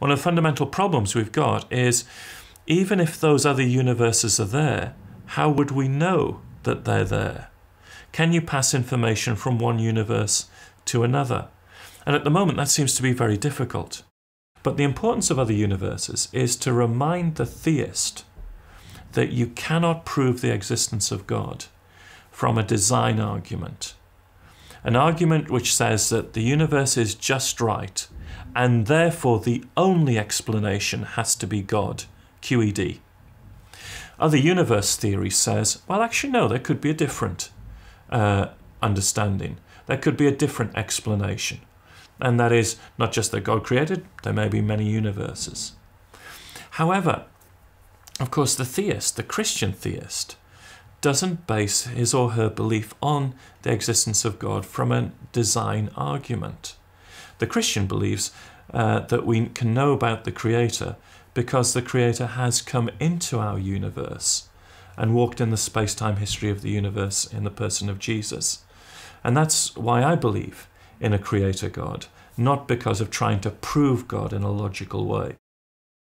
one of the fundamental problems we've got is even if those other universes are there, how would we know that they're there? Can you pass information from one universe to another? And at the moment, that seems to be very difficult. But the importance of other universes is to remind the theist that you cannot prove the existence of God from a design argument. An argument which says that the universe is just right and therefore the only explanation has to be God, QED. Other universe theory says, well, actually, no, there could be a different uh, understanding. There could be a different explanation. And that is not just that God created, there may be many universes. However, of course, the theist, the Christian theist, doesn't base his or her belief on the existence of God from a design argument. The Christian believes uh, that we can know about the Creator because the Creator has come into our universe and walked in the space time history of the universe in the person of Jesus. And that's why I believe in a Creator God, not because of trying to prove God in a logical way.